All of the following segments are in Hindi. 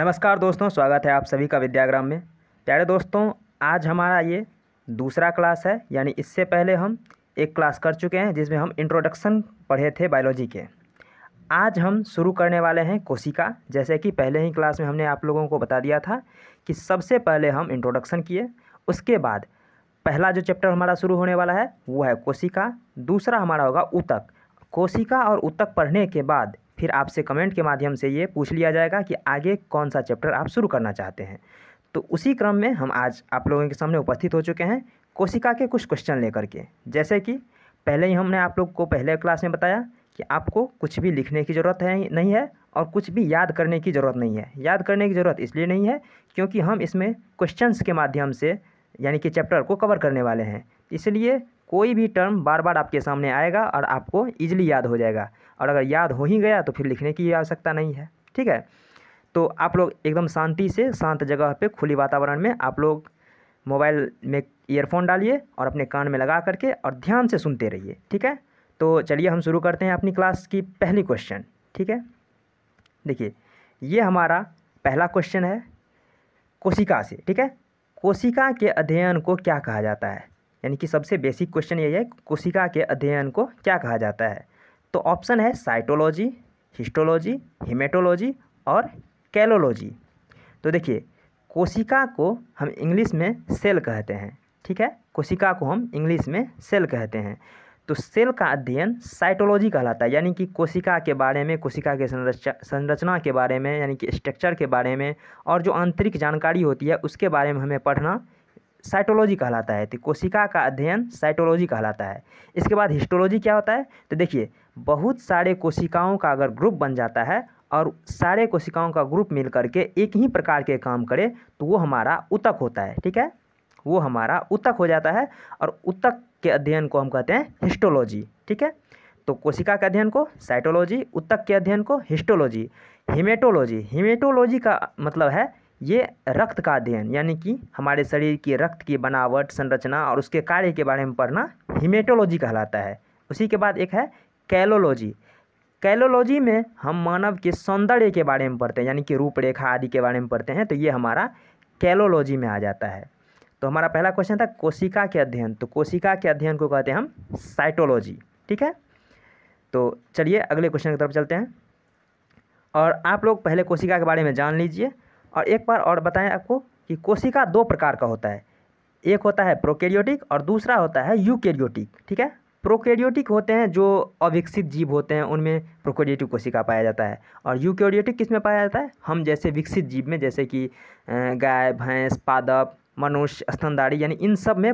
नमस्कार दोस्तों स्वागत है आप सभी का विद्याग्राम में प्यारे दोस्तों आज हमारा ये दूसरा क्लास है यानी इससे पहले हम एक क्लास कर चुके हैं जिसमें हम इंट्रोडक्शन पढ़े थे बायोलॉजी के आज हम शुरू करने वाले हैं कोशिका जैसे कि पहले ही क्लास में हमने आप लोगों को बता दिया था कि सबसे पहले हम इंट्रोडक्शन किए उसके बाद पहला जो चैप्टर हमारा शुरू होने वाला है वो है कोशिका दूसरा हमारा होगा उतक कोशिका और उतक पढ़ने के बाद फिर आपसे कमेंट के माध्यम से ये पूछ लिया जाएगा कि आगे कौन सा चैप्टर आप शुरू करना चाहते हैं तो उसी क्रम में हम आज आप लोगों के सामने उपस्थित हो चुके हैं कोशिका के कुछ क्वेश्चन लेकर के जैसे कि पहले ही हमने आप लोग को पहले क्लास में बताया कि आपको कुछ भी लिखने की ज़रूरत है नहीं है और कुछ भी याद करने की ज़रूरत नहीं है याद करने की ज़रूरत इसलिए नहीं है क्योंकि हम इसमें क्वेश्चंस के माध्यम से यानी कि चैप्टर को कवर करने वाले हैं इसलिए कोई भी टर्म बार बार आपके सामने आएगा और आपको ईजिली याद हो जाएगा और अगर याद हो ही गया तो फिर लिखने की आवश्यकता नहीं है ठीक है तो आप लोग एकदम शांति से शांत जगह पे खुली वातावरण में आप लोग मोबाइल में ईयरफोन डालिए और अपने कान में लगा करके और ध्यान से सुनते रहिए ठीक है तो चलिए हम शुरू करते हैं अपनी क्लास की पहली क्वेश्चन ठीक है देखिए ये हमारा पहला क्वेश्चन है कोशिका से ठीक है कोशिका के अध्ययन को क्या कहा जाता है यानी कि सबसे बेसिक क्वेश्चन यही है कोशिका के अध्ययन को क्या कहा जाता है तो ऑप्शन है साइटोलॉजी हिस्टोलॉजी हिमेटोलॉजी और कैलोलॉजी तो देखिए कोशिका को हम इंग्लिश में सेल कहते हैं ठीक है कोशिका को हम इंग्लिश में सेल कहते हैं तो सेल का अध्ययन साइटोलॉजी कहलाता है यानी कि कोशिका के बारे में कोशिका के संरचना संरचना के बारे में यानी कि स्ट्रक्चर के बारे में और जो आंतरिक जानकारी होती है उसके बारे में हमें पढ़ना साइटोलॉजी कहलाता है तो कोशिका का अध्ययन साइटोलॉजी कहलाता है इसके बाद हिस्टोलॉजी क्या होता है तो देखिए बहुत सारे कोशिकाओं का अगर ग्रुप बन जाता है और सारे कोशिकाओं का ग्रुप मिल करके एक ही प्रकार के काम करे तो वो हमारा उतक होता है ठीक है वो हमारा उतक हो जाता है और उतक के अध्ययन को हम कहते हैं हिस्टोलॉजी ठीक है तो कोशिका के अध्ययन को साइटोलॉजी उत्तक के अध्ययन को हिस्टोलॉजी हिमेटोलॉजी हिमेटोलॉजी का मतलब है ये रक्त का अध्ययन यानी कि हमारे शरीर की रक्त की बनावट संरचना और उसके कार्य के बारे में पढ़ना हिमेटोलॉजी कहलाता है उसी के बाद एक है कैलोलॉजी कैलोलॉजी में हम मानव के सौंदर्य के बारे में पढ़ते हैं यानी कि रूपरेखा आदि के बारे में पढ़ते हैं तो ये हमारा कैलोलॉजी में आ जाता है तो हमारा पहला क्वेश्चन था कोशिका के अध्ययन तो कोशिका के अध्ययन को कहते हैं हम साइटोलॉजी ठीक है तो चलिए अगले क्वेश्चन की तरफ चलते हैं और आप लोग पहले कोशिका के बारे में जान लीजिए और एक बार और बताएं आपको कि कोशिका दो प्रकार का होता है एक होता है प्रोकैरियोटिक और दूसरा होता है यूकैरियोटिक ठीक है प्रोकैरियोटिक होते हैं जो अविकसित जीव होते हैं उनमें प्रोकैरियोटिक कोशिका पाया जाता है और यूकैरियोटिक किस में पाया जाता है हम जैसे विकसित जीव में जैसे कि गाय भैंस पादप मनुष्य स्तनधारी यानी इन सब में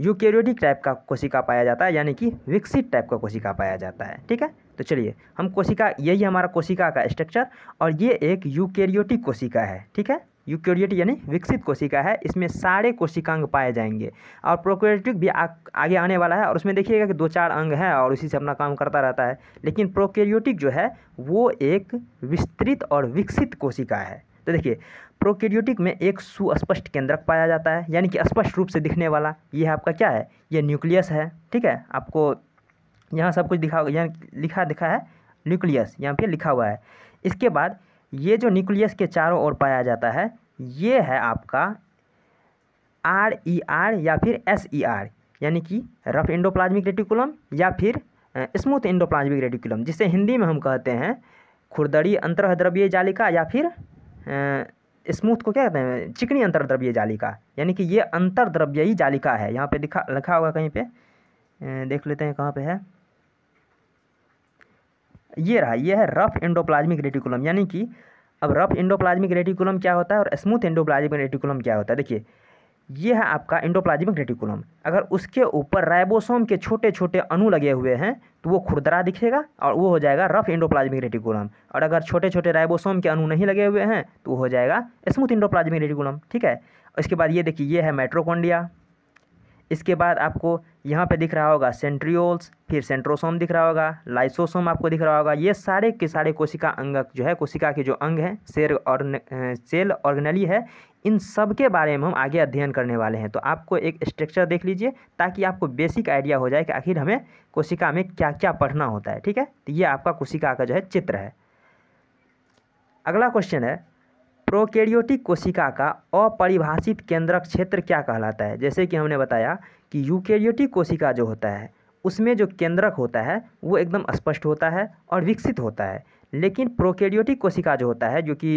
यूकैरियोटिक टाइप का कोशिका पाया जाता है यानी कि विकसित टाइप का कोशिका पाया जाता है ठीक है तो चलिए हम कोशिका यही हमारा कोशिका का स्ट्रक्चर और ये एक यूकेरियोटिक कोशिका है ठीक है यूकेरियोटिक यानी विकसित कोशिका है इसमें सारे कोशिकांग पाए जाएंगे और प्रोकेरियोटिक भी आ, आगे आने वाला है और उसमें देखिएगा कि दो चार अंग हैं और उसी से अपना काम करता रहता है लेकिन प्रोकेरियोटिक जो है वो एक विस्तृत और विकसित कोशिका है तो देखिए प्रोकेरियोटिक में एक सुस्पष्ट केंद्रक पाया जाता है यानी कि स्पष्ट रूप से दिखने वाला ये आपका क्या है ये न्यूक्लियस है ठीक है आपको यहाँ सब कुछ दिखा यहाँ लिखा दिखा है न्यूक्लियस यहाँ पे लिखा हुआ है इसके बाद ये जो न्यूक्लियस के चारों ओर पाया जाता है ये है आपका आर ई आर या फिर एस ई आर यानी कि रफ इंडोप्लाज्मिक रेटिकुलम या फिर स्मूथ इंडोप्लाज्मिक रेटिकुलम जिसे हिंदी में हम कहते हैं खुरदड़ी अंतरद्रव्य जालिका या फिर स्मूथ को क्या कहते हैं चिकनी अंतरद्रव्य जालिका यानी कि ये अंतरद्रव्ययी जालिका है यहाँ पे दिखा लिखा होगा कहीं पे देख लेते हैं कहाँ पे है ये रहा ये है रफ एंडोप्लाज्मिक रेटिकुलम यानी कि अब रफ एंडोप्लाज्मिक रेटिकुलम क्या होता है और स्मूथ एंडोप्लाज्मिक रेटिकुलम क्या होता है देखिए ये है आपका एंडोप्लाज्मिक रेटिकुलम अगर उसके ऊपर राइबोसोम के छोटे छोटे अणु लगे हुए हैं तो वो खुरदरा दिखेगा और वो हो जाएगा रफ एंडोप्लाज्मिक रेटिकुलम और अगर छोटे छोटे राइबोसोम के अणु नहीं लगे हुए हैं तो वो हो जाएगा स्मूथ इंडोप्लाज्मिक रेटिकुलम ठीक है इसके बाद ये देखिए ये है मेट्रोकोंडिया इसके बाद आपको यहाँ पे दिख रहा होगा सेंट्रियोल्स फिर सेंट्रोसोम दिख रहा होगा लाइसोसोम आपको दिख रहा होगा ये सारे के सारे कोशिका अंगक जो है कोशिका के जो अंग हैं सेल और सेल ऑर्गेनली है इन सब के बारे में हम आगे अध्ययन करने वाले हैं तो आपको एक स्ट्रक्चर देख लीजिए ताकि आपको बेसिक आइडिया हो जाए कि आखिर हमें कोशिका में क्या क्या पढ़ना होता है ठीक है तो ये आपका कोशिका का जो है चित्र है अगला क्वेश्चन है प्रोकैरियोटिक कोशिका का अपरिभाषित केंद्रक क्षेत्र क्या कहलाता है जैसे कि हमने बताया कि यूकैरियोटिक कोशिका जो होता है उसमें जो केंद्रक होता है वो एकदम स्पष्ट होता है और विकसित होता है लेकिन प्रोकैरियोटिक कोशिका जो होता है जो कि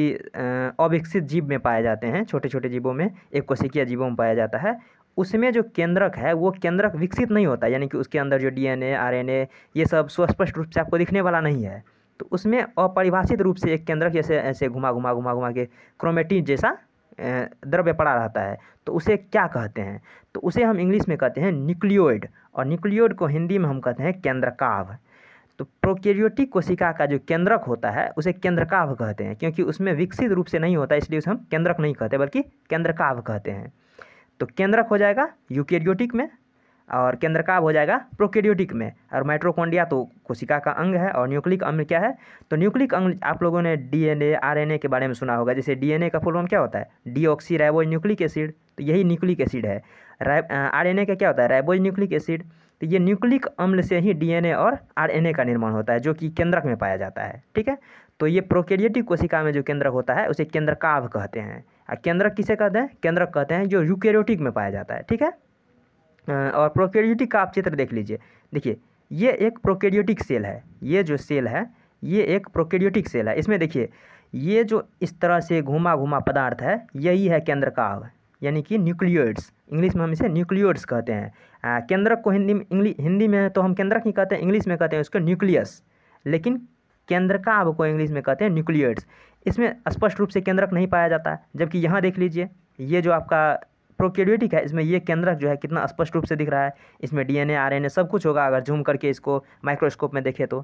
अविकसित जीव में पाए जाते हैं छोटे छोटे जीवों में एक कोशिकीय जीवों में पाया जाता है उसमें जो केंद्रक है वो केंद्रक विकसित नहीं होता यानी कि उसके अंदर जो डीएनए आरएनए ये सब सुस्पष्ट रूप से आपको दिखने वाला नहीं है तो उसमें अपरिभाषित रूप से एक केंद्रक जैसे ऐसे घुमा घुमा घुमा घुमा के क्रोमेटिन जैसा द्रव्य पड़ा रहता है तो उसे क्या कहते हैं तो उसे हम इंग्लिश में कहते हैं न्यूक्लियोइड और न्यूक्लियोइड को हिंदी में हम कहते हैं केंद्रकाव तो प्रोकेरियोटिक कोशिका का जो केंद्रक होता है उसे केंद्रकाव कहते हैं क्योंकि उसमें विकसित रूप से नहीं होता इसलिए उसे हम केंद्रक नहीं कहते बल्कि केंद्रकाव कहते हैं तो केंद्रक हो जाएगा यूकेरियोटिक में और केंद्र हो जाएगा प्रोकेरियोटिक में और माइट्रोकोंडिया तो कोशिका का अंग है और न्यूक्लिक अम्ल क्या है तो न्यूक्लिक अंग आप लोगों ने डीएनए आरएनए के बारे में सुना होगा जैसे डीएनए का फुल फॉर्म क्या होता है डीऑक्सी राइबोज न्यूक्लिक एसिड तो यही न्यूक्लिक एसिड है आरएनए का क्या होता है राइबोज न्यूक्लिक एसिड तो ये न्यूक्लिक अम्ल से ही डी और आर का निर्माण होता है जो कि केंद्रक में पाया जाता है ठीक है तो ये प्रोकेरियोटिक कोशिका में जो केंद्रक होता है उसे केंद्रकाव कहते हैं और केंद्रक किसे कहते हैं केंद्रक कहते हैं जो यूकेरियोटिक में पाया जाता है ठीक है और प्रोकेरियोटिक का आप चित्र देख लीजिए देखिए ये एक प्रोकेरियोटिक सेल है ये जो सेल है ये एक प्रोकेरियोटिक सेल है इसमें देखिए ये जो इस तरह से घुमा घुमा पदार्थ है यही है केंद्र का यानी कि न्यूक्लियोइड्स इंग्लिश में हम इसे न्यूक्लियोइड्स कहते हैं केंद्रक को हिंदी में हिंदी में तो हम केंद्रक ही कहते हैं इंग्लिश में कहते हैं उसको न्यूक्लियस लेकिन केंद्रकाव को इंग्लिश में कहते हैं न्यूक्लियोइड्स इसमें स्पष्ट रूप से केंद्रक नहीं पाया जाता है जबकि यहाँ देख लीजिए ये जो आपका प्रोकेडियोटिक है इसमें ये केंद्रक जो है कितना स्पष्ट रूप से दिख रहा है इसमें डीएनए आरएनए सब कुछ होगा अगर जूम करके इसको माइक्रोस्कोप में देखें तो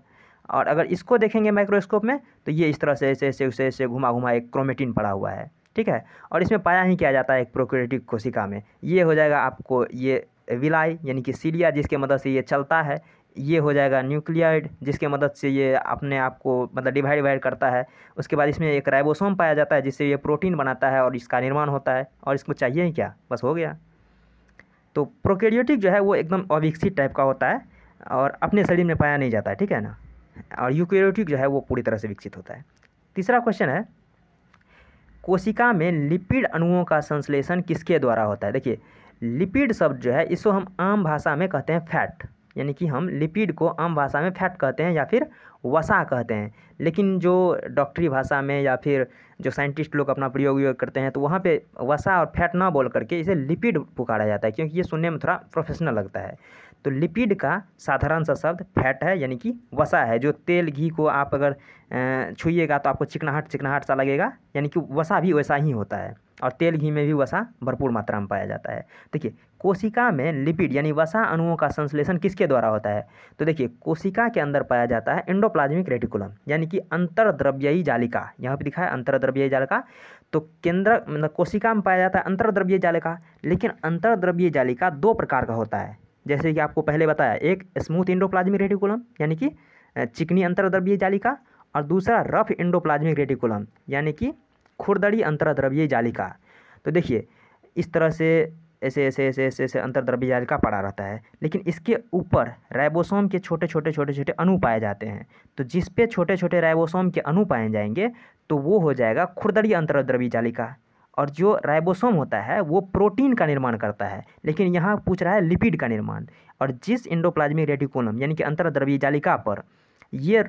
और अगर इसको देखेंगे माइक्रोस्कोप में तो ये इस तरह से ऐसे ऐसे उसे ऐसे घुमा घुमा एक क्रोमेटिन पड़ा हुआ है ठीक है और इसमें पाया ही किया जाता है एक प्रोक्योरेटिक कोशिका में ये हो जाएगा आपको ये विलाई यानी कि सीलिया जिसके मदद से ये चलता है ये हो जाएगा न्यूक्लियाइड जिसके मदद से ये अपने आप को मतलब डिवाइड डिवाइड करता है उसके बाद इसमें एक राइबोसोम पाया जाता है जिससे ये प्रोटीन बनाता है और इसका निर्माण होता है और इसको चाहिए ही क्या बस हो गया तो प्रोकेरियोटिक जो है वो एकदम अविकसित टाइप का होता है और अपने शरीर में पाया नहीं जाता है ठीक है ना और यूक्योटिक जो है वो पूरी तरह से विकसित होता है तीसरा क्वेश्चन है कोशिका में लिपिड अणुओं का संश्लेषण किसके द्वारा होता है देखिए लिपिड शब्द जो है इसको हम आम भाषा में कहते हैं फैट यानी कि हम लिपिड को आम भाषा में फैट कहते हैं या फिर वसा कहते हैं लेकिन जो डॉक्टरी भाषा में या फिर जो साइंटिस्ट लोग अपना प्रयोग उपयोग करते हैं तो वहाँ पे वसा और फैट ना बोल करके इसे लिपिड पुकारा जाता है क्योंकि ये सुनने में थोड़ा प्रोफेशनल लगता है तो लिपिड का साधारण सा शब्द फैट है यानी कि वसा है जो तेल घी को आप अगर छुइएगा तो आपको चिकनाहट चिकनाहट सा लगेगा यानी कि वसा भी वैसा ही होता है और तेल घी में भी वसा भरपूर मात्रा में पाया जाता है देखिए कोशिका में लिपिड यानी वसा अणुओं का संश्लेषण किसके द्वारा होता है तो देखिए कोशिका के अंदर पाया जाता है एंडोप्लाज्मिक रेटिकुलम यानी कि अंतरद्रव्ययी जालिका यहाँ पर दिखा है जालिका तो केंद्र मतलब कोशिका में पाया जाता है अंतरद्रव्यय जालिका लेकिन अंतरद्रव्यीय जालिका दो प्रकार का होता है जैसे कि आपको पहले बताया एक स्मूथ इंडोप्लाज्मिक रेटिकुलम यानी कि चिकनी अंतरद्रव्यीय जालिका और दूसरा रफ इंडोप्लाज्मिक रेटिकुलम यानी कि खुरदड़ी अंतरद्रव्यीय जालिका तो देखिए इस तरह से ऐसे ऐसे ऐसे ऐसे ऐसे अंतरद्रव्य जालिका पड़ा रहता है लेकिन इसके ऊपर राइबोसोम के छोटे छोटे छोटे छोटे अणु पाए जाते हैं तो जिस पे छोटे छोटे राइबोसोम के अणु पाए जाएंगे तो वो हो जाएगा खुरदड़ी अंतरद्रव्यी जालिका और जो राइबोसोम होता है वो प्रोटीन का निर्माण करता है लेकिन यहाँ पूछ रहा है लिपिड का निर्माण और जिस इंडोप्लाज्मिक रेटिकुलम यानी कि अंतरद्रव्य जालिका पर ये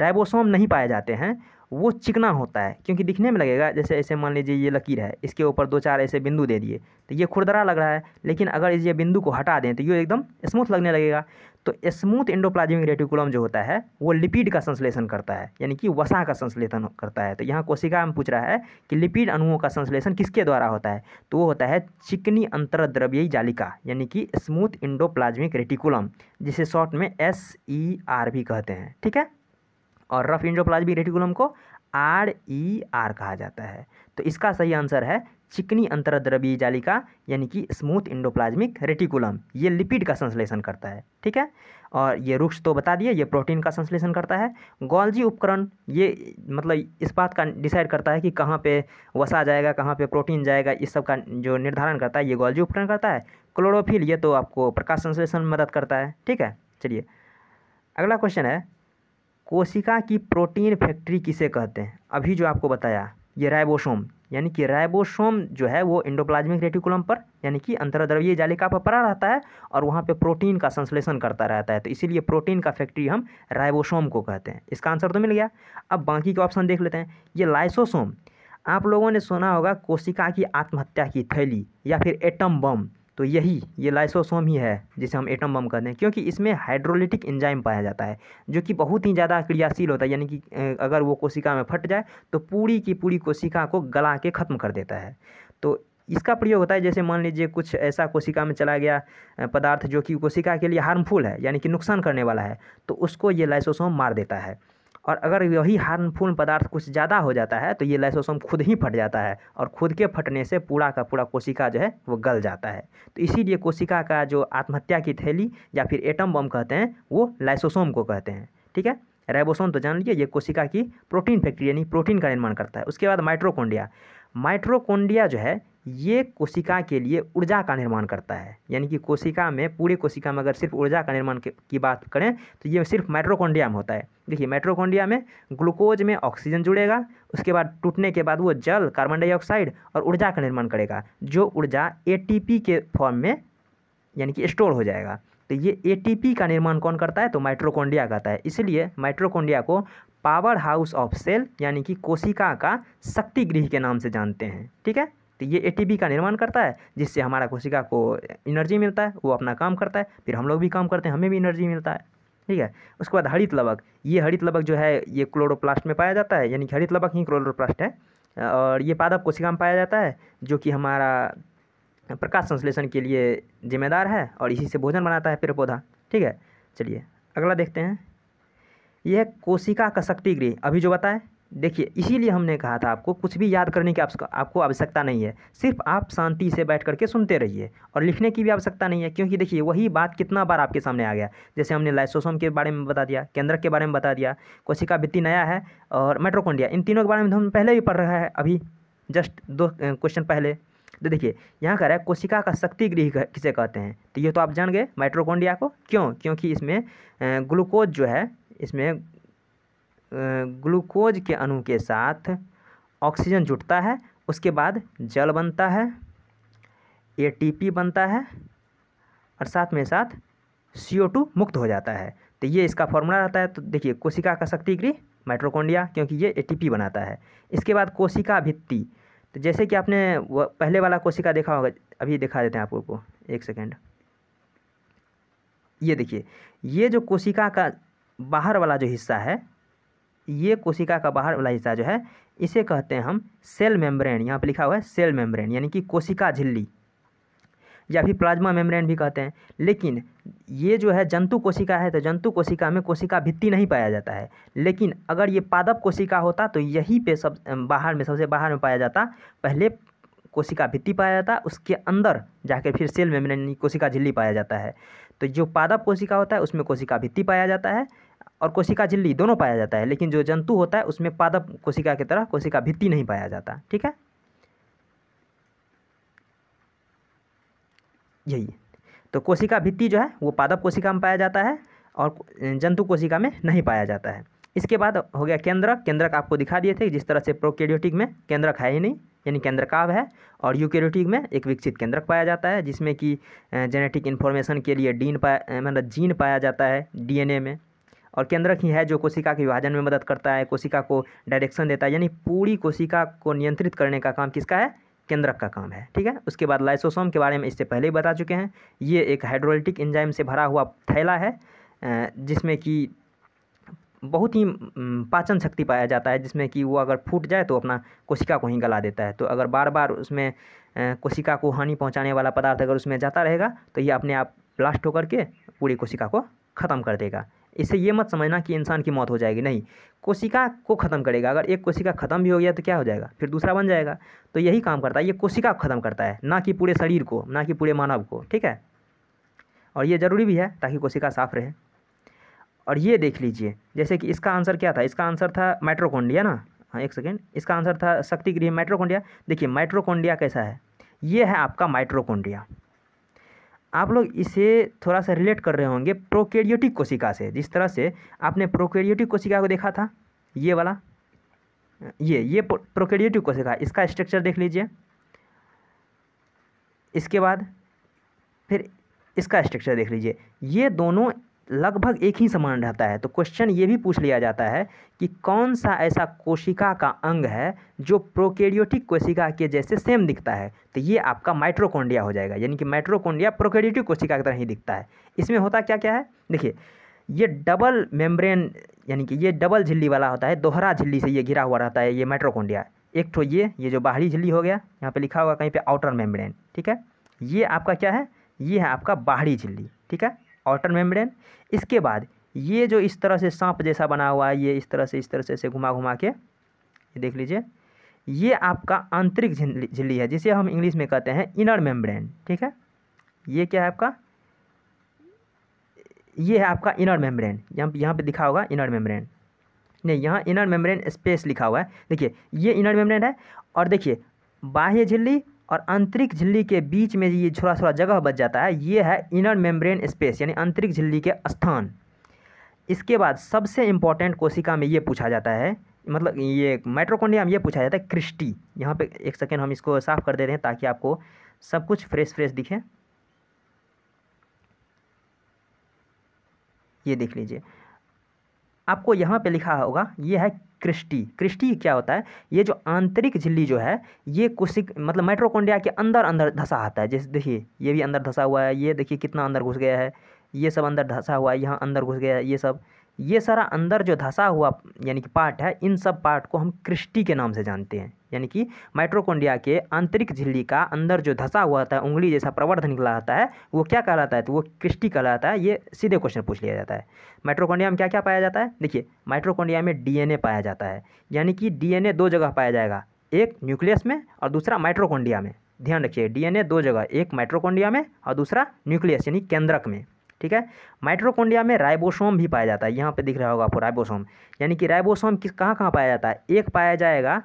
राइबोसोम नहीं पाए जाते हैं वो चिकना होता है क्योंकि दिखने में लगेगा जैसे ऐसे मान लीजिए ये लकीर है इसके ऊपर दो चार ऐसे बिंदु दे दिए तो ये खुरदरा लग रहा है लेकिन अगर ये बिंदु को हटा दें तो ये एकदम स्मूथ लगने लगेगा तो स्मूथ एंडोप्लाज्मिक रेटिकुलम जो होता है वो लिपिड का संश्लेषण करता है यानी कि वसा का संश्लेषण करता है तो यहाँ कोशिका में पूछ रहा है कि लिपिड अणुओं का संश्लेषण किसके द्वारा होता है तो वो होता है चिकनी अंतरद्रव्ययी जालिका यानी कि स्मूथ इंडोप्लाज्मिक रेटिकुलम जिसे शॉर्ट में एस ई आर भी कहते हैं ठीक है और रफ इंडोप्लाज्मिक रेटिकुलम को आर ई आर कहा जाता है तो इसका सही आंसर है चिकनी अंतरद्रवीय जालिका यानी कि स्मूथ इंडोप्लाज्मिक रेटिकुलम ये लिपिड का संश्लेषण करता है ठीक है और ये रुक्ष तो बता दिए ये प्रोटीन का संश्लेषण करता है गोल्जी उपकरण ये मतलब इस बात का डिसाइड करता है कि कहाँ पे वसा जाएगा कहाँ पे प्रोटीन जाएगा इस सब का जो निर्धारण करता है ये गोल्जी उपकरण करता है क्लोरोफिल ये तो आपको प्रकाश संश्लेषण में मदद करता है ठीक है चलिए अगला क्वेश्चन है कोशिका की प्रोटीन फैक्ट्री किसे कहते हैं अभी जो आपको बताया ये राइबोसोम यानी कि राइबोसोम जो है वो इंडोप्लाज्मिक रेटिकुलम पर यानी कि अंतरद्रव्यीय जालिका पर पड़ा रहता है और वहाँ पे प्रोटीन का संश्लेषण करता रहता है तो इसीलिए प्रोटीन का फैक्ट्री हम राइबोसोम को कहते हैं इसका आंसर तो मिल गया अब बाकी के ऑप्शन देख लेते हैं ये लाइसोसोम आप लोगों ने सुना होगा कोशिका की आत्महत्या की थैली या फिर एटम बम तो यही ये लाइसोसोम ही है जिसे हम एटम बम कहते हैं क्योंकि इसमें हाइड्रोलिटिक इंजाइम पाया जाता है जो कि बहुत ही ज़्यादा क्रियाशील होता है यानी कि अगर वो कोशिका में फट जाए तो पूरी की पूरी कोशिका को गला के ख़त्म कर देता है तो इसका प्रयोग होता है जैसे मान लीजिए कुछ ऐसा कोशिका में चला गया पदार्थ जो कि कोशिका के लिए हार्मफुल है यानी कि नुकसान करने वाला है तो उसको ये लाइसोसोम मार देता है और अगर यही हार्मफुल पदार्थ कुछ ज़्यादा हो जाता है तो ये लाइसोसोम खुद ही फट जाता है और खुद के फटने से पूरा का पूरा कोशिका जो है वो गल जाता है तो इसीलिए कोशिका का जो आत्महत्या की थैली या फिर एटम बम कहते हैं वो लाइसोसोम को कहते हैं ठीक है राइबोसोम तो जान लीजिए ये कोशिका की प्रोटीन फैक्ट्री यानी प्रोटीन का निर्माण करता है उसके बाद माइट्रोकोंडिया माइट्रोकोंडिया जो है ये कोशिका के लिए ऊर्जा का निर्माण करता है यानी कि कोशिका में पूरे कोशिका में अगर सिर्फ ऊर्जा का निर्माण की बात करें तो ये सिर्फ माइट्रोकोंडिया में होता है देखिए माइट्रोकोंडिया में ग्लूकोज में ऑक्सीजन जुड़ेगा उसके बाद टूटने के बाद वो जल कार्बन डाइऑक्साइड और ऊर्जा का निर्माण करेगा जो ऊर्जा ए के फॉर्म में यानी कि स्टोर हो जाएगा तो ये ए का निर्माण कौन करता है तो माइट्रोकोंडिया करता है इसलिए माइट्रोकोंडिया को पावर हाउस ऑफ सेल यानी कि कोशिका का शक्ति गृह के नाम से जानते हैं ठीक है तो ये एटीपी का निर्माण करता है जिससे हमारा कोशिका को एनर्जी मिलता है वो अपना काम करता है फिर हम लोग भी काम करते हैं हमें भी एनर्जी मिलता है ठीक है उसके बाद हरित लवक ये हरित लवक जो है ये क्लोरोप्लास्ट में पाया जाता है यानी कि हरित लवक ही क्लोरोप्लास्ट है और ये पादप कोशिका में पाया जाता है जो कि हमारा प्रकाश संश्लेषण के लिए जिम्मेदार है और इसी से भोजन बनाता है पेड़ पौधा ठीक है चलिए अगला देखते हैं यह कोशिका का शक्ति गृह अभी जो बताएं देखिए इसीलिए हमने कहा था आपको कुछ भी याद करने की आपको आवश्यकता नहीं है सिर्फ आप शांति से बैठ करके सुनते रहिए और लिखने की भी आवश्यकता नहीं है क्योंकि देखिए वही बात कितना बार आपके सामने आ गया जैसे हमने लाइसोसोम के बारे में बता दिया केंद्रक के बारे में बता दिया कोशिका भित्ति नया है और मेट्रोकोंडिया इन तीनों के बारे में तो हम पहले भी पढ़ रहा है अभी जस्ट दो क्वेश्चन पहले तो देखिए यहाँ कह रहा है कोशिका का शक्ति गृह किसे कहते हैं तो ये तो आप जान गए माइट्रोकोंडिया को क्यों क्योंकि इसमें ग्लूकोज जो है इसमें ग्लूकोज के अणु के साथ ऑक्सीजन जुटता है उसके बाद जल बनता है एटीपी बनता है और साथ में साथ सी मुक्त हो जाता है तो ये इसका फॉर्मूला रहता है तो देखिए कोशिका का शक्तिगृह माइट्रोकोंडिया क्योंकि ये एटीपी बनाता है इसके बाद कोशिका भित्ति तो जैसे कि आपने पहले वाला कोशिका देखा होगा अभी दिखा देते हैं आपको को एक सेकेंड ये देखिए ये जो कोशिका का बाहर वाला जो हिस्सा है ये कोशिका का बाहर वाला हिस्सा जो है इसे कहते हैं हम सेल मेम्ब्रेन यहाँ पे लिखा हुआ है सेल मेम्ब्रेन यानी कि कोशिका झिल्ली या फिर प्लाज्मा मेम्ब्रेन भी कहते हैं लेकिन ये जो है जंतु कोशिका है तो जंतु कोशिका में कोशिका भित्ति नहीं पाया जाता है लेकिन अगर ये पादप कोशिका होता तो यही पे सब बाहर में सबसे बाहर में पाया जाता पहले कोशिका भित्ति पाया जाता उसके अंदर जाकर फिर सेल मेम्ब्रेन कोशिका झिल्ली पाया जाता है तो जो पादप कोशिका होता है उसमें कोशिका भित्ति पाया जाता है और कोशिका झिल्ली दोनों पाया जाता है लेकिन जो जंतु होता है उसमें पादप कोशिका की तरह कोशिका भित्ति नहीं पाया जाता ठीक है यही तो कोशिका भित्ति जो है वो पादप कोशिका में पाया जाता है और जंतु कोशिका में नहीं पाया जाता है इसके बाद हो गया केंद्रक केंद्रक आपको दिखा दिए थे जिस तरह से प्रोकेडियोटिक में केंद्रक है ही नहीं यानी केंद्र काव है और यूकेरोटिक में एक विकसित केंद्रक पाया जाता है जिसमें कि जेनेटिक इन्फॉर्मेशन के लिए डीन पाया मतलब जीन पाया जाता है डीएनए में और केंद्रक ही है जो कोशिका के विभाजन में मदद करता है कोशिका को डायरेक्शन देता है यानी पूरी कोशिका को नियंत्रित करने का काम किसका है केंद्रक का काम है ठीक है उसके बाद लाइसोसोम के बारे में इससे पहले ही बता चुके हैं ये एक हाइड्रोलिटिक एंजाइम से भरा हुआ थैला है जिसमें कि बहुत ही पाचन शक्ति पाया जाता है जिसमें कि वो अगर फूट जाए तो अपना कोशिका को ही गला देता है तो अगर बार बार उसमें कोशिका को हानि पहुंचाने वाला पदार्थ अगर उसमें जाता रहेगा तो ये अपने आप ब्लास्ट होकर के पूरी कोशिका को ख़त्म कर देगा इससे ये मत समझना कि इंसान की मौत हो जाएगी नहीं कोशिका को ख़त्म करेगा अगर एक कोशिका ख़त्म भी हो गया तो क्या हो जाएगा फिर दूसरा बन जाएगा तो यही काम करता है ये कोशिका ख़त्म करता है ना कि पूरे शरीर को ना कि पूरे मानव को ठीक है और ये ज़रूरी भी है ताकि कोशिका साफ रहे और ये देख लीजिए जैसे कि इसका आंसर क्या था इसका आंसर था माइट्रोकोंडिया ना हाँ एक सेकेंड इसका आंसर था शक्तिगृह माइट्रोकोंडिया देखिए माइट्रोकोंडिया कैसा है ये है आपका माइट्रोकोंडिया आप लोग इसे थोड़ा सा रिलेट कर रहे होंगे प्रोकेरियोटिक कोशिका से जिस तरह से आपने प्रोकेरियोटिक कोशिका को देखा था ये वाला ये ये प्रोकेरियोटिक कोशिका इसका स्ट्रक्चर देख लीजिए इसके बाद फिर इसका स्ट्रक्चर देख लीजिए ये दोनों लगभग एक ही समान रहता है तो क्वेश्चन ये भी पूछ लिया जाता है कि कौन सा ऐसा कोशिका का अंग है जो प्रोकेरियोटिक कोशिका के जैसे सेम दिखता है तो ये आपका माइट्रोकोंडिया हो जाएगा यानी कि माइट्रोकोंडिया प्रोकेरियोटिक कोशिका की तरह ही दिखता है इसमें होता क्या क्या है देखिए ये डबल मेम्ब्रेन यानी कि ये डबल झिल्ली वाला होता है दोहरा झिल्ली से ये घिरा हुआ रहता है ये माइट्रोकोंडिया एक तो ये ये जो बाहरी झिल्ली हो गया यहाँ पे लिखा होगा कहीं पे आउटर मेम्ब्रेन ठीक है ये आपका क्या है ये है आपका बाहरी झिल्ली ठीक है आउटर मेम्ब्रेन इसके बाद ये जो इस तरह से सांप जैसा बना हुआ है ये इस तरह से इस तरह से इसे घुमा घुमा के ये देख लीजिए ये आपका आंतरिक झिल्ली है जिसे हम इंग्लिश में कहते हैं इनर मेम्ब्रेन ठीक है ये क्या है आपका ये है आपका इनर मेम्ब्रेन यहाँ यहाँ पर दिखा होगा इनर मेम्ब्रेन नहीं यहाँ इनर मेम्ब्रेन स्पेस लिखा हुआ है देखिए ये इनर मेम्ब्रेन है और देखिए बाह्य झिल्ली और आंतरिक झिल्ली के बीच में ये छोटा छोटा जगह बच जाता है ये है इनर मेम्ब्रेन स्पेस यानी आंतरिक झिल्ली के स्थान इसके बाद सबसे इम्पॉर्टेंट कोशिका में ये पूछा जाता है मतलब ये माइट्रोकोन्डिया में ये पूछा जाता है क्रिस्टी यहाँ पे एक सेकेंड हम इसको साफ़ कर दे रहे हैं ताकि आपको सब कुछ फ्रेश फ्रेश दिखे ये देख लीजिए आपको यहाँ पे लिखा होगा ये है क्रिस्टी क्रिस्टी क्या होता है ये जो आंतरिक झिल्ली जो है ये कुछ मतलब माइट्रोकोंडिया के अंदर अंदर धंसा आता है जैसे देखिए ये भी अंदर धंसा हुआ है ये देखिए कितना अंदर घुस गया है ये सब अंदर धंसा हुआ है यहाँ अंदर घुस गया है ये सब ये सारा अंदर जो धंसा हुआ यानी कि पार्ट है इन सब पार्ट को हम क्रिस्टी के नाम से जानते हैं यानी कि माइट्रोकोंडिया के आंतरिक झिल्ली का अंदर जो धंसा हुआ होता है उंगली जैसा प्रवर्धन निकला आता है वो क्या कहलाता है तो वो क्रिस्टी कहलाता है ये सीधे क्वेश्चन पूछ लिया जाता है माइट्रोकोंडिया में क्या क्या पाया जाता है देखिए माइट्रोकोंडिया में डी पाया जाता है यानी कि डी दो जगह पाया जाएगा एक न्यूक्लियस में और दूसरा माइट्रोकोंडिया में ध्यान रखिए डी दो जगह एक माइट्रोकोंडिया में और दूसरा न्यूक्लियस यानी केंद्रक में ठीक है माइट्रोकोंडिया में राइबोसोम भी पाया जाता है यहाँ पे दिख रहा होगा आपको राइबोसोम यानी कि राइबोसोम किस कहाँ कहाँ पाया जाता है एक पाया जाएगा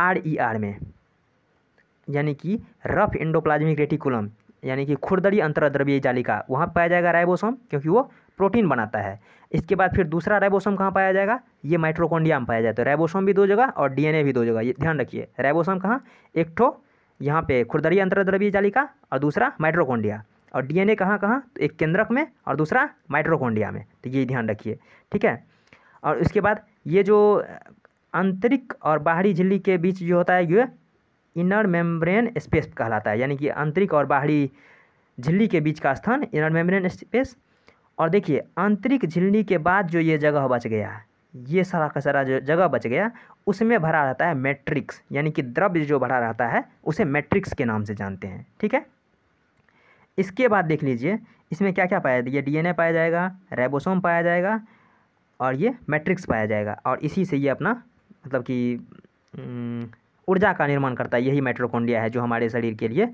आर ई आर में यानी कि रफ इंडोप्लाज्मिक रेटिकुलम यानी कि खुरदरी अंतरद्रव्य जालिका वहाँ पाया जाएगा राइबोसोम क्योंकि वो प्रोटीन बनाता है इसके बाद फिर दूसरा राइबोसोम कहाँ पाया जाएगा ये माइट्रोकोंडिया में पाया जाता है तो राइबोसोम भी दो जगह और डीएनए भी दो जगह ये ध्यान रखिए राइबोसोम कहाँ एक ठो यहाँ पे खुरदरी अंतरद्रव्य जालिका और दूसरा माइट्रोकोंडिया और डीएनए कहाँ कहाँ तो एक केंद्रक में और दूसरा माइट्रोकोंडिया में तो ये ध्यान रखिए ठीक है और उसके बाद ये जो आंतरिक और बाहरी झिल्ली के बीच जो होता है ये इनर मेम्ब्रेन स्पेस कहलाता है यानी कि आंतरिक और बाहरी झिल्ली के बीच का स्थान इनर मेम्ब्रेन स्पेस और देखिए आंतरिक झिल्ली के बाद जो ये जगह बच गया है ये सारा का सारा जो जगह बच गया उसमें भरा रहता है मैट्रिक्स यानी कि द्रव्य जो भरा रहता है उसे मैट्रिक्स के नाम से जानते हैं ठीक है इसके बाद देख लीजिए इसमें क्या क्या पाया ये डीएनए पाया जाएगा रेबोसोम पाया जाएगा और ये मैट्रिक्स पाया जाएगा और इसी से ये अपना मतलब कि ऊर्जा का निर्माण करता है यही मेट्रोकोंडिया है जो हमारे शरीर के लिए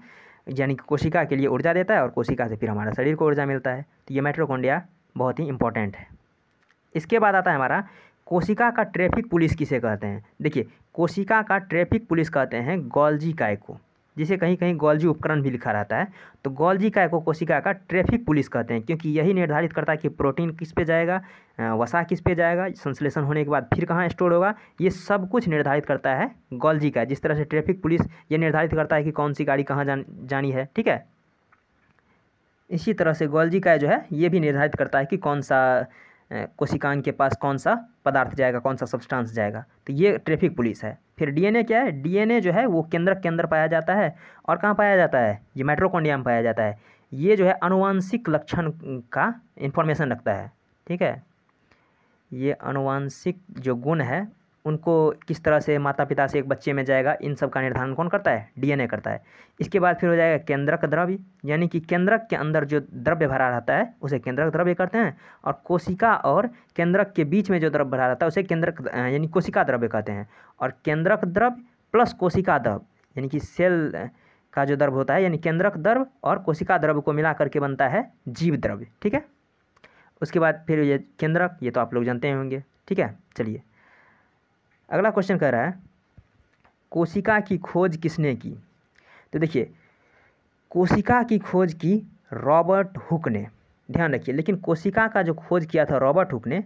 यानी कि कोशिका के लिए ऊर्जा देता है और कोशिका से फिर हमारा शरीर को ऊर्जा मिलता है तो ये मेट्रोकोंडिया बहुत ही इंपॉर्टेंट है इसके बाद आता है हमारा कोशिका का ट्रैफिक पुलिस किसे कहते हैं देखिए कोशिका का ट्रैफिक पुलिस कहते हैं गोल्जी काय को जिसे कहीं कहीं गोल्जी उपकरण भी लिखा रहता है तो गोल्जी का को कोशिका का ट्रैफिक पुलिस कहते हैं क्योंकि यही निर्धारित करता है कि प्रोटीन किस पे जाएगा वसा किस पे जाएगा संश्लेषण होने के बाद फिर कहाँ स्टोर होगा ये सब कुछ निर्धारित करता है गोल्जी का जिस तरह से ट्रैफिक पुलिस ये निर्धारित करता है कि कौन सी गाड़ी कहाँ जान, जानी है ठीक है इसी तरह से गोल्जी का जो है ये भी निर्धारित करता है कि कौन सा कोशिकांग के पास कौन सा पदार्थ जाएगा कौन सा सब्सटेंस जाएगा तो ये ट्रैफिक पुलिस है फिर डीएनए क्या है डीएनए जो है वो केंद्रक के अंदर पाया जाता है और कहाँ पाया जाता है ये माइट्रोकोन्डिया में पाया जाता है ये जो है अनुवांशिक लक्षण का इन्फॉर्मेशन रखता है ठीक है ये अनुवांशिक जो गुण है उनको किस तरह से माता पिता से एक बच्चे में जाएगा इन सब का निर्धारण कौन करता है डीएनए करता है इसके बाद फिर हो जाएगा केंद्रक द्रव्य यानी कि केंद्रक के अंदर जो द्रव्य भरा रहता है उसे केंद्रक द्रव्य करते हैं और कोशिका और केंद्रक के बीच में जो द्रव्य भरा रहता है उसे केंद्रक यानी कोशिका द्रव्य कहते हैं और केंद्रक द्रव्य प्लस कोशिका द्रव्य यानी कि सेल का जो द्रव्य होता है यानी केंद्रक द्रव्य और कोशिका द्रव्य को मिला करके बनता है जीव द्रव्य ठीक है उसके बाद फिर ये केंद्रक ये तो आप लोग जानते होंगे ठीक है चलिए अगला क्वेश्चन कह रहा है कोशिका की खोज किसने की तो देखिए कोशिका की खोज की रॉबर्ट हुक ने ध्यान रखिए लेकिन कोशिका का जो खोज किया था रॉबर्ट हुक ने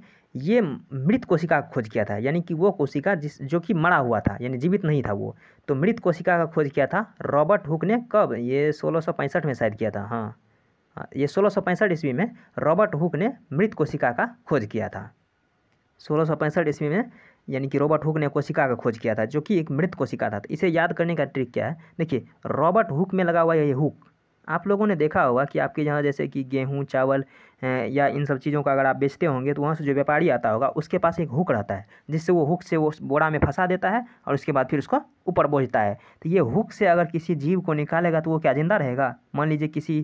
ये मृत कोशिका का खोज किया था यानी कि वो कोशिका जिस जो कि मरा हुआ था यानी जीवित नहीं था वो तो मृत कोशिका का खोज किया था रॉबर्ट हुक ने कब ये सोलह में शायद किया था हाँ, हाँ ये सोलह ईस्वी में रॉबर्ट हुक ने मृत कोशिका का खोज किया था सोलह ईस्वी में यानी कि रॉबर्ट हुक ने कोशिका का खोज किया था जो कि एक मृत कोशिका था तो इसे याद करने का ट्रिक क्या है देखिए रॉबर्ट हुक में लगा हुआ है ये हुक आप लोगों ने देखा होगा कि आपके यहाँ जैसे कि गेहूँ चावल या इन सब चीज़ों का अगर आप बेचते होंगे तो वहाँ से जो व्यापारी आता होगा उसके पास एक हुक रहता है जिससे वो हुक से वो बोरा में फंसा देता है और उसके बाद फिर उसको ऊपर बोझता है तो ये हुक से अगर किसी जीव को निकालेगा तो वो क्या ज़िंदा रहेगा मान लीजिए किसी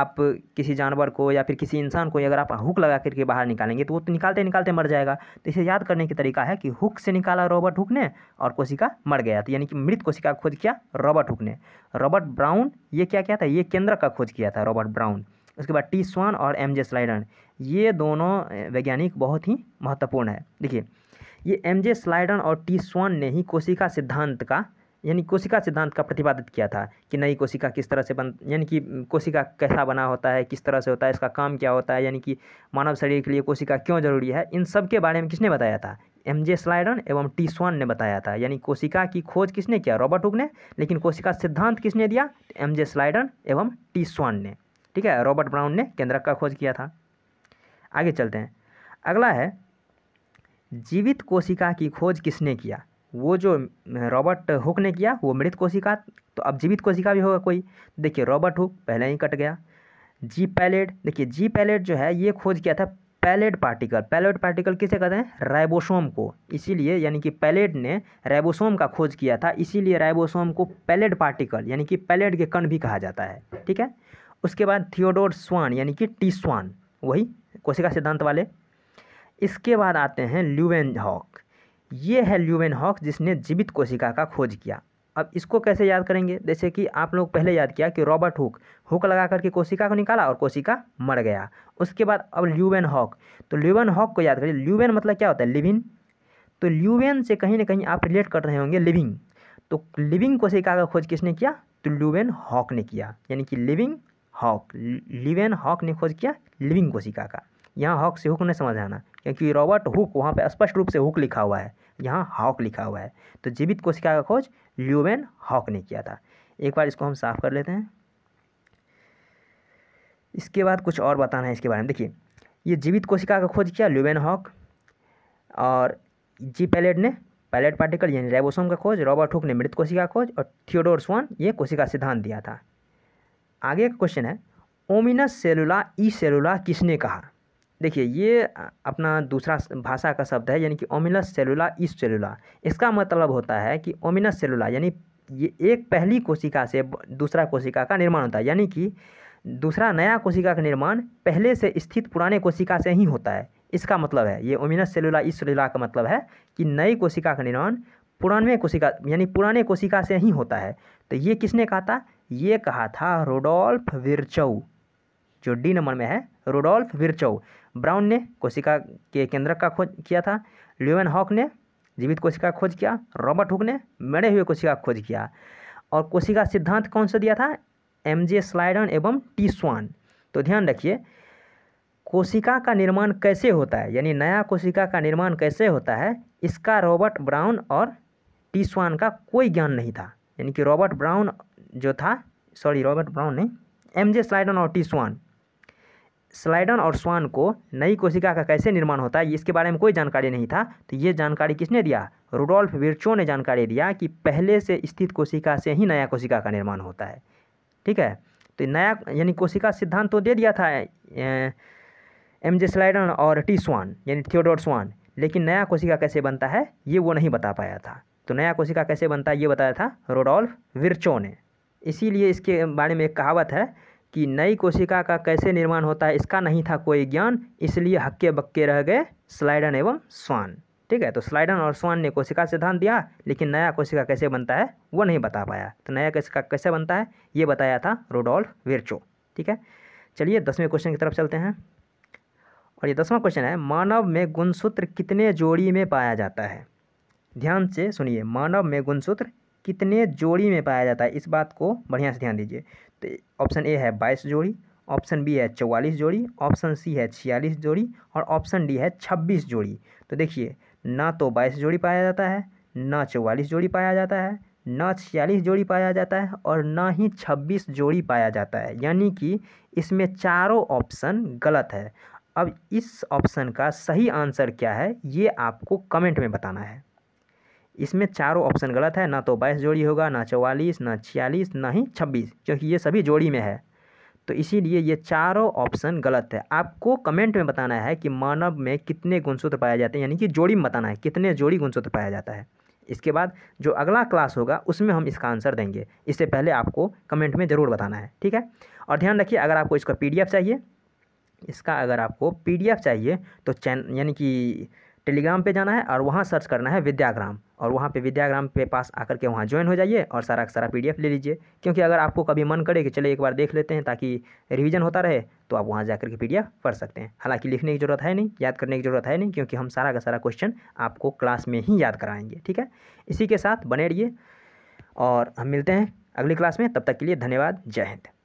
आप किसी जानवर को या फिर किसी इंसान को अगर आप हुक लगा करके बाहर निकालेंगे तो वो तो निकालते निकालते मर जाएगा तो इसे याद करने का तरीका है कि हुक से निकाला रॉबर्ट हुक ने और कोशिका मर गया तो यानी कि मृत कोशिका खोज किया रॉबर्ट हुक ने रॉबर्ट ब्राउन ये क्या किया था ये केंद्र का खोज किया था रॉबर्ट ब्राउन उसके बाद टी स्वान और एम जे स्लाइडन ये दोनों वैज्ञानिक बहुत ही महत्वपूर्ण है देखिए ये एम जे स्लाइडन और टी स्वान ने ही कोशिका सिद्धांत का यानी कोशिका सिद्धांत का प्रतिपादित किया था कि नई कोशिका किस तरह से बन यानी कि कोशिका कैसा बना होता है किस तरह से होता है इसका काम क्या होता है यानी कि मानव शरीर के लिए कोशिका क्यों जरूरी है इन सब के बारे में किसने बताया था एम जे स्लाइडन एवं टी स्वान ने बताया था यानी कोशिका की खोज किसने किया रॉबर्ट हुक ने लेकिन कोशिका सिद्धांत किसने दिया एम जे स्लाइडन एवं टी स्वान ने ठीक है रॉबर्ट ब्राउन ने केंद्रक का खोज किया था आगे चलते हैं अगला है जीवित कोशिका की खोज किसने किया वो जो रॉबर्ट हुक ने किया वो मृत कोशिका तो अब जीवित कोशिका भी होगा कोई देखिए रॉबर्ट हुक पहले ही कट गया जी पैलेट देखिए जी पैलेट जो है ये खोज किया था पैलेट पार्टिकल पैलेट पार्टिकल किसे कहते हैं राइबोसोम को इसीलिए यानी कि पैलेट ने राइबोसोम का खोज किया था इसीलिए राइबोसोम को पैलेट पार्टिकल यानी कि पैलेट के कण भी कहा जाता है ठीक है उसके बाद थियोडोर स्वान यानी कि टी स्वान वही कोशिका सिद्धांत वाले इसके बाद आते हैं ल्यूवेन हॉक ये है ल्यूवेन हॉक जिसने जीवित कोशिका का खोज किया अब इसको कैसे याद करेंगे जैसे कि आप लोग पहले याद किया कि रॉबर्ट हुक हुक लगा करके कोशिका को निकाला और कोशिका मर गया उसके बाद अब ल्यूवेन हॉक तो ल्यूवेन हॉक को याद करिए ल्यूवेन मतलब क्या होता है लिविन तो ल्यूवेन से कहीं ना कहीं आप रिलेट कर रहे होंगे लिविंग तो लिविंग कोशिका का खोज किसने किया तो ल्यूवेन हॉक ने किया यानी कि लिविंग हॉक लिवेन हॉक ने खोज किया लिविंग कोशिका का यहाँ हॉक से हुक नहीं समझ आना क्योंकि रॉबर्ट हुक वहाँ पर स्पष्ट रूप से हुक लिखा हुआ है यहाँ हॉक लिखा हुआ है तो जीवित कोशिका का खोज ल्यूबेन हॉक ने किया था एक बार इसको हम साफ कर लेते हैं इसके बाद कुछ और बताना है इसके बारे में देखिए ये जीवित कोशिका का खोज किया ल्यूबेन हॉक और जी पैलेट ने पैलेट पार्टिकल यानी रेबोसोम का खोज रॉबर्ट हुक ने मृत कोशिका का खोज और थियोडोर स्वान ये कोशिका सिद्धांत दिया था आगे का क्वेश्चन है ओमिनस सेलुला ई सेलुला किसने कहा देखिए ये अपना दूसरा भाषा का शब्द है यानी कि ओमिनस सेलुला इस सेलुला इसका मतलब होता है कि ओमिनस सेलुला यानी ये एक पहली कोशिका से दूसरा कोशिका का निर्माण होता है यानी कि दूसरा नया कोशिका का निर्माण पहले से स्थित पुराने कोशिका से ही होता है इसका मतलब है ये ओमिनस सेलुला इस सेलुला का मतलब है कि नई कोशिका का निर्माण पुराने कोशिका यानी पुराने कोशिका से ही होता है तो ये किसने कहा था ये कहा था रोडोल्फ विरचौ जो डी नंबर में है रोडोल्फ विरचौ ब्राउन ने कोशिका के केंद्रक का खोज किया था ल्यूवन हॉक ने जीवित कोशिका खोज किया रॉबर्ट हुक ने मरे हुए कोशिका खोज किया और कोशिका सिद्धांत कौन सा दिया था एम जे स्लाइडन एवं टी स्वान तो ध्यान रखिए कोशिका का निर्माण कैसे होता है यानी नया कोशिका का निर्माण कैसे होता है इसका रॉबर्ट ब्राउन और टी स्वान का कोई ज्ञान नहीं था यानी कि रॉबर्ट ब्राउन जो था सॉरी रॉबर्ट ब्राउन ने एम जे स्लाइडन और टी स्वान स्लाइडन और स्वान को नई कोशिका का कैसे निर्माण होता है इसके बारे में कोई जानकारी नहीं था तो ये जानकारी किसने दिया रुडोल्फ विर्चो ने जानकारी दिया कि पहले से स्थित कोशिका से ही नया कोशिका का निर्माण होता है ठीक है तो नया यानी कोशिका सिद्धांत तो दे दिया था एम जे स्लाइडन और टी स्वान यानी थियोडोर स्वान लेकिन नया कोशिका कैसे बनता है ये वो नहीं बता पाया था तो नया कोशिका कैसे बनता है ये बताया था रोडोल्फ विरचो ने इसीलिए इसके बारे में एक कहावत है कि नई कोशिका का कैसे निर्माण होता है इसका नहीं था कोई ज्ञान इसलिए हक्के बक्के रह गए स्लाइडन एवं स्वान ठीक है तो स्लाइडन और स्वान ने कोशिका से ध्यान दिया लेकिन नया कोशिका कैसे बनता है वो नहीं बता पाया तो नया कोशिका कैसे बनता है ये बताया था रोडोल्फ विरचो ठीक है चलिए दसवें क्वेश्चन की तरफ चलते हैं और ये दसवां क्वेश्चन है मानव में गुणसूत्र कितने जोड़ी में पाया जाता है ध्यान से सुनिए मानव में गुणसूत्र कितने जोड़ी में पाया जाता है इस बात को बढ़िया से ध्यान दीजिए तो ऑप्शन ए है बाईस जोड़ी ऑप्शन बी है चौवालीस जोड़ी ऑप्शन सी है छियालीस जोड़ी और ऑप्शन डी है छब्बीस जोड़ी तो देखिए ना तो बाईस जोड़ी पाया जाता है ना चौवालीस जोड़ी पाया जाता है ना छियालीस जोड़ी पाया जाता है और ना ही छब्बीस जोड़ी पाया जाता है यानी कि इसमें चारों ऑप्शन गलत है अब इस ऑप्शन का सही आंसर क्या है ये आपको कमेंट में बताना है इसमें चारों ऑप्शन गलत है ना तो बाईस जोड़ी होगा ना चौवालीस ना छियालीस ना ही छब्बीस क्योंकि ये सभी जोड़ी में है तो इसीलिए ये चारों ऑप्शन गलत है आपको कमेंट में बताना है कि मानव में कितने गुणसूत्र पाए जाते हैं यानी कि जोड़ी में बताना है कितने जोड़ी गुणसूत्र पाया जाता है इसके बाद जो अगला क्लास होगा उसमें हम इसका आंसर देंगे इससे पहले आपको कमेंट में ज़रूर बताना है ठीक है और ध्यान रखिए अगर आपको इसका पी चाहिए इसका अगर आपको पी चाहिए तो चैन यानी कि टेलीग्राम पर जाना है और वहाँ सर्च करना है विद्याग्राम और वहाँ पे विद्याग्राम पे पास आकर के वहाँ ज्वाइन हो जाइए और सारा सारा पीडीएफ ले लीजिए क्योंकि अगर आपको कभी मन करे कि चले एक बार देख लेते हैं ताकि रिवीजन होता रहे तो आप वहाँ जाकर के पीडीएफ पढ़ सकते हैं हालांकि लिखने की ज़रूरत है नहीं याद करने की ज़रूरत है नहीं क्योंकि हम सारा का सारा क्वेश्चन आपको क्लास में ही याद कराएंगे ठीक है इसी के साथ बने रहिए और हम मिलते हैं अगली क्लास में तब तक के लिए धन्यवाद जय हिंद